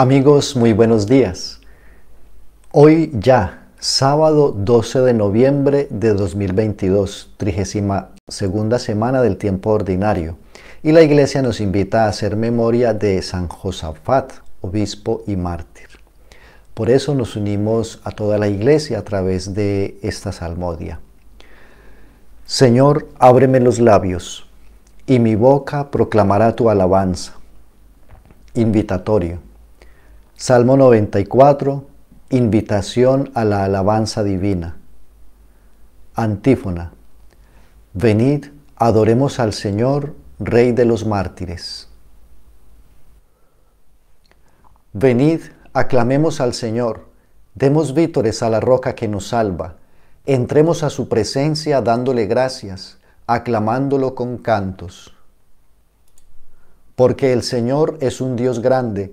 Amigos, muy buenos días. Hoy ya, sábado 12 de noviembre de 2022, 32 segunda semana del tiempo ordinario, y la iglesia nos invita a hacer memoria de San Josafat, obispo y mártir. Por eso nos unimos a toda la iglesia a través de esta salmodia. Señor, ábreme los labios, y mi boca proclamará tu alabanza. Invitatorio. Salmo 94, invitación a la alabanza divina. Antífona. Venid, adoremos al Señor, Rey de los mártires. Venid, aclamemos al Señor, demos vítores a la roca que nos salva, entremos a su presencia dándole gracias, aclamándolo con cantos. Porque el Señor es un Dios grande,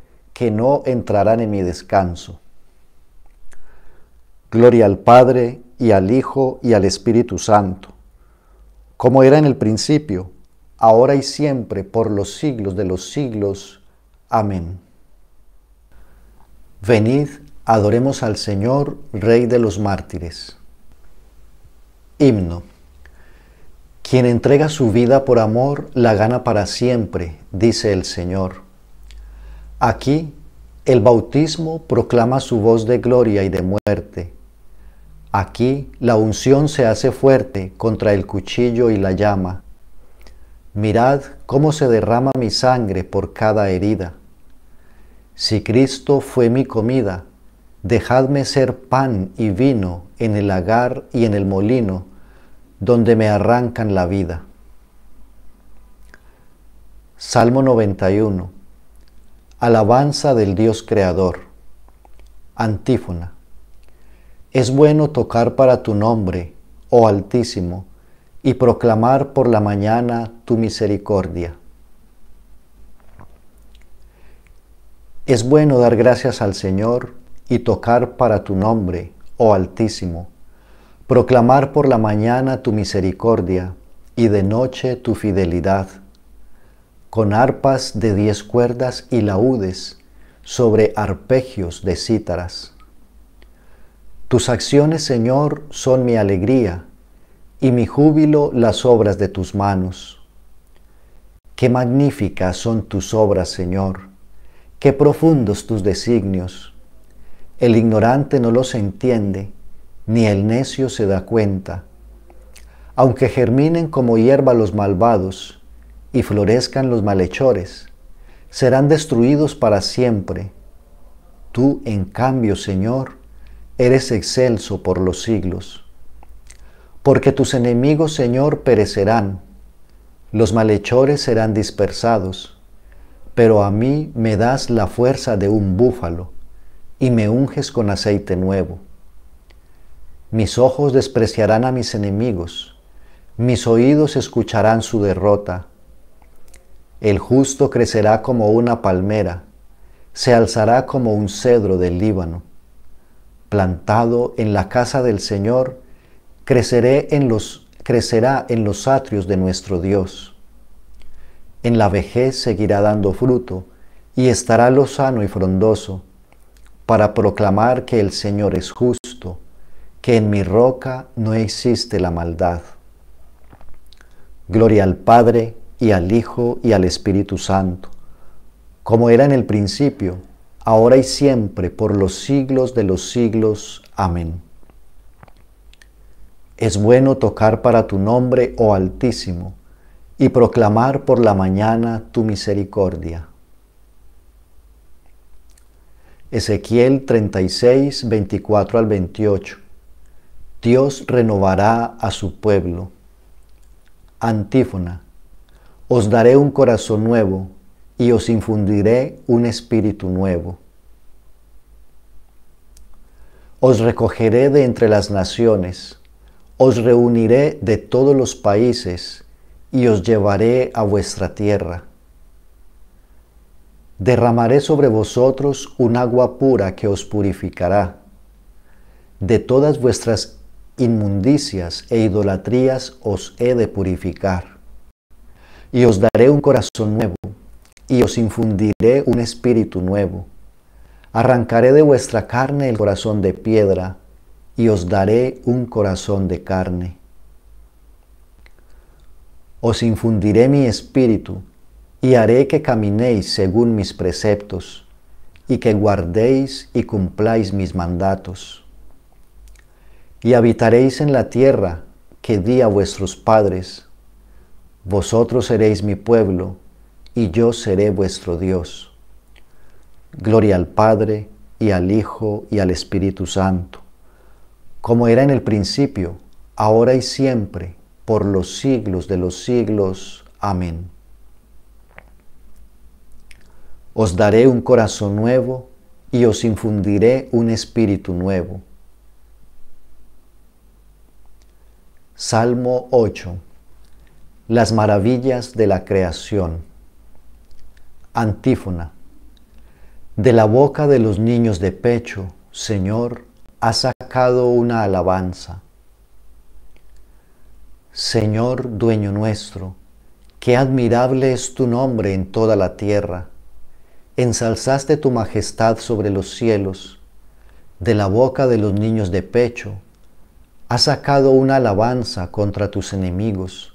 que no entrarán en mi descanso. Gloria al Padre y al Hijo y al Espíritu Santo, como era en el principio, ahora y siempre, por los siglos de los siglos. Amén. Venid, adoremos al Señor, Rey de los mártires. Himno. Quien entrega su vida por amor, la gana para siempre, dice el Señor. Aquí el bautismo proclama su voz de gloria y de muerte. Aquí la unción se hace fuerte contra el cuchillo y la llama. Mirad cómo se derrama mi sangre por cada herida. Si Cristo fue mi comida, dejadme ser pan y vino en el lagar y en el molino, donde me arrancan la vida. Salmo 91 Alabanza del Dios Creador. Antífona. Es bueno tocar para tu nombre, oh Altísimo, y proclamar por la mañana tu misericordia. Es bueno dar gracias al Señor y tocar para tu nombre, oh Altísimo, proclamar por la mañana tu misericordia y de noche tu fidelidad con arpas de diez cuerdas y laúdes sobre arpegios de cítaras. Tus acciones, Señor, son mi alegría, y mi júbilo las obras de tus manos. Qué magníficas son tus obras, Señor, qué profundos tus designios. El ignorante no los entiende, ni el necio se da cuenta. Aunque germinen como hierba los malvados, y florezcan los malhechores, serán destruidos para siempre. Tú, en cambio, Señor, eres excelso por los siglos. Porque tus enemigos, Señor, perecerán, los malhechores serán dispersados, pero a mí me das la fuerza de un búfalo y me unges con aceite nuevo. Mis ojos despreciarán a mis enemigos, mis oídos escucharán su derrota el justo crecerá como una palmera, se alzará como un cedro del Líbano. Plantado en la casa del Señor, creceré en los, crecerá en los atrios de nuestro Dios. En la vejez seguirá dando fruto y estará lozano y frondoso para proclamar que el Señor es justo, que en mi roca no existe la maldad. Gloria al Padre, y al Hijo y al Espíritu Santo, como era en el principio, ahora y siempre, por los siglos de los siglos. Amén. Es bueno tocar para tu nombre, oh Altísimo, y proclamar por la mañana tu misericordia. Ezequiel 36, 24 al 28. Dios renovará a su pueblo. Antífona. Os daré un corazón nuevo y os infundiré un espíritu nuevo. Os recogeré de entre las naciones, os reuniré de todos los países y os llevaré a vuestra tierra. Derramaré sobre vosotros un agua pura que os purificará de todas vuestras inmundicias e idolatrías os he de purificar y os daré un corazón nuevo, y os infundiré un espíritu nuevo. Arrancaré de vuestra carne el corazón de piedra, y os daré un corazón de carne. Os infundiré mi espíritu, y haré que caminéis según mis preceptos, y que guardéis y cumpláis mis mandatos. Y habitaréis en la tierra que di a vuestros padres, vosotros seréis mi pueblo y yo seré vuestro Dios. Gloria al Padre y al Hijo y al Espíritu Santo, como era en el principio, ahora y siempre, por los siglos de los siglos. Amén. Os daré un corazón nuevo y os infundiré un espíritu nuevo. Salmo 8 las maravillas de la creación. Antífona. De la boca de los niños de pecho, Señor, ha sacado una alabanza. Señor, dueño nuestro, qué admirable es tu nombre en toda la tierra. Ensalzaste tu majestad sobre los cielos. De la boca de los niños de pecho, ha sacado una alabanza contra tus enemigos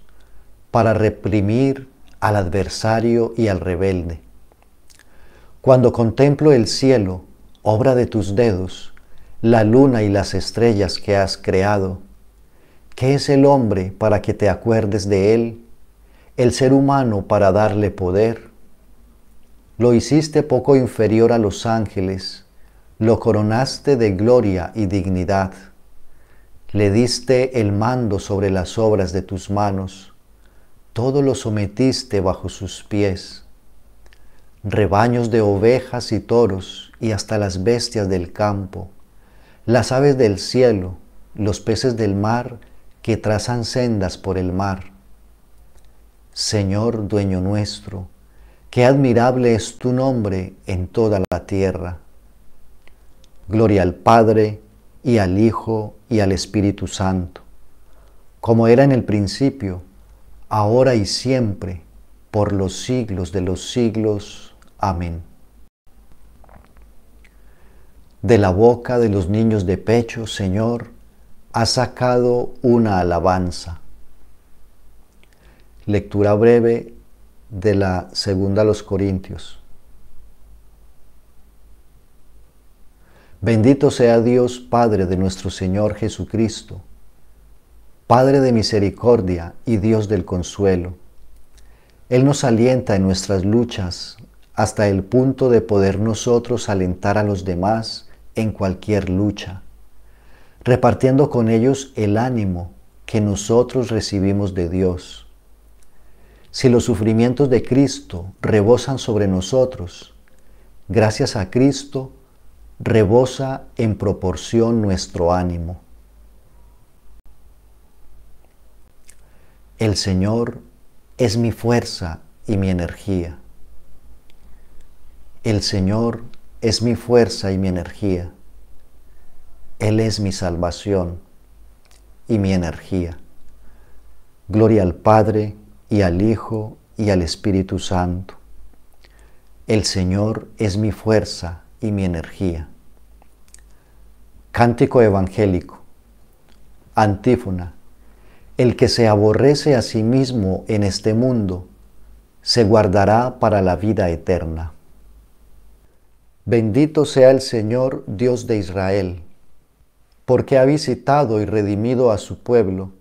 para reprimir al adversario y al rebelde. Cuando contemplo el cielo, obra de tus dedos, la luna y las estrellas que has creado, ¿qué es el hombre para que te acuerdes de él? El ser humano para darle poder. Lo hiciste poco inferior a los ángeles, lo coronaste de gloria y dignidad. Le diste el mando sobre las obras de tus manos todo lo sometiste bajo sus pies, rebaños de ovejas y toros y hasta las bestias del campo, las aves del cielo, los peces del mar que trazan sendas por el mar. Señor dueño nuestro, qué admirable es tu nombre en toda la tierra. Gloria al Padre y al Hijo y al Espíritu Santo, como era en el principio, ahora y siempre, por los siglos de los siglos. Amén. De la boca de los niños de pecho, Señor, ha sacado una alabanza. Lectura breve de la segunda a los Corintios. Bendito sea Dios Padre de nuestro Señor Jesucristo Padre de misericordia y Dios del consuelo. Él nos alienta en nuestras luchas hasta el punto de poder nosotros alentar a los demás en cualquier lucha, repartiendo con ellos el ánimo que nosotros recibimos de Dios. Si los sufrimientos de Cristo rebosan sobre nosotros, gracias a Cristo rebosa en proporción nuestro ánimo. El Señor es mi fuerza y mi energía. El Señor es mi fuerza y mi energía. Él es mi salvación y mi energía. Gloria al Padre y al Hijo y al Espíritu Santo. El Señor es mi fuerza y mi energía. Cántico evangélico. Antífona. El que se aborrece a sí mismo en este mundo, se guardará para la vida eterna. Bendito sea el Señor Dios de Israel, porque ha visitado y redimido a su pueblo,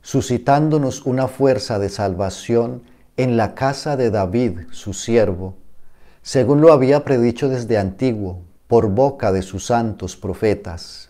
suscitándonos una fuerza de salvación en la casa de David, su siervo, según lo había predicho desde antiguo, por boca de sus santos profetas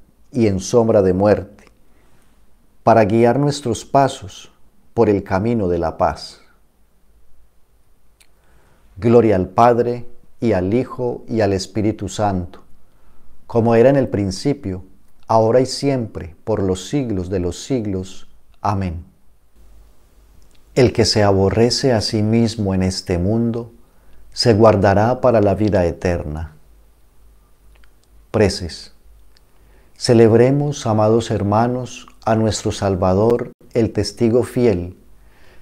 y en sombra de muerte, para guiar nuestros pasos por el camino de la paz. Gloria al Padre y al Hijo y al Espíritu Santo, como era en el principio, ahora y siempre, por los siglos de los siglos. Amén. El que se aborrece a sí mismo en este mundo, se guardará para la vida eterna. Preces. Celebremos, amados hermanos, a nuestro Salvador, el testigo fiel,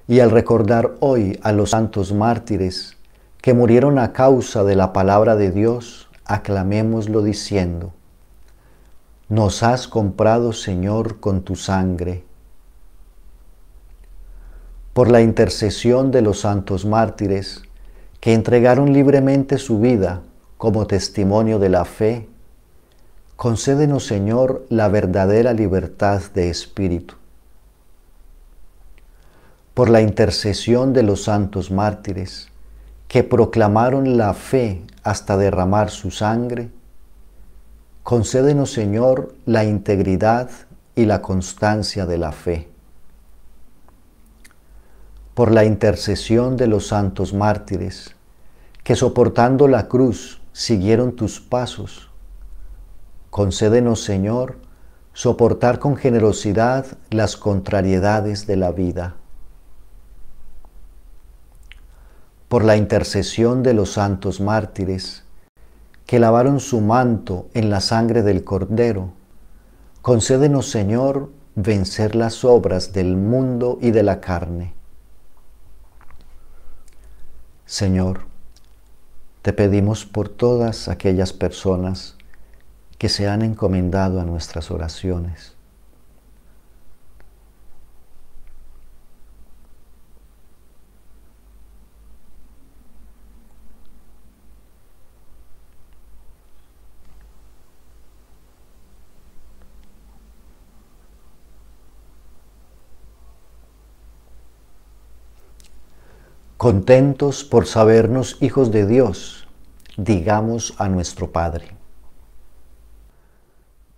y al recordar hoy a los santos mártires que murieron a causa de la palabra de Dios, aclamémoslo diciendo, Nos has comprado, Señor, con tu sangre. Por la intercesión de los santos mártires, que entregaron libremente su vida como testimonio de la fe, Concédenos, Señor, la verdadera libertad de espíritu. Por la intercesión de los santos mártires, que proclamaron la fe hasta derramar su sangre, concédenos, Señor, la integridad y la constancia de la fe. Por la intercesión de los santos mártires, que soportando la cruz siguieron tus pasos, Concédenos, Señor, soportar con generosidad las contrariedades de la vida. Por la intercesión de los santos mártires, que lavaron su manto en la sangre del Cordero, concédenos, Señor, vencer las obras del mundo y de la carne. Señor, te pedimos por todas aquellas personas que se han encomendado a nuestras oraciones. Contentos por sabernos hijos de Dios, digamos a nuestro Padre.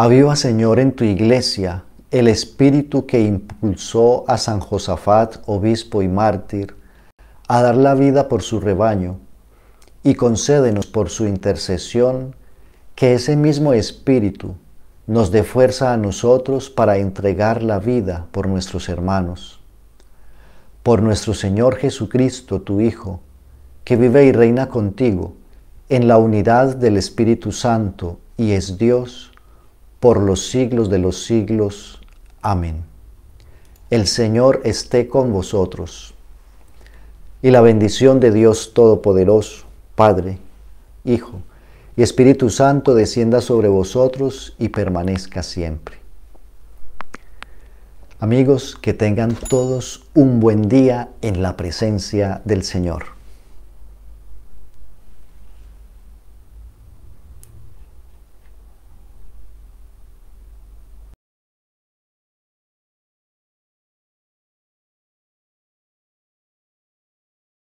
Aviva, Señor, en tu iglesia el espíritu que impulsó a San Josafat, obispo y mártir, a dar la vida por su rebaño, y concédenos por su intercesión que ese mismo espíritu nos dé fuerza a nosotros para entregar la vida por nuestros hermanos. Por nuestro Señor Jesucristo, tu Hijo, que vive y reina contigo, en la unidad del Espíritu Santo y es Dios, por los siglos de los siglos. Amén. El Señor esté con vosotros. Y la bendición de Dios Todopoderoso, Padre, Hijo y Espíritu Santo descienda sobre vosotros y permanezca siempre. Amigos, que tengan todos un buen día en la presencia del Señor.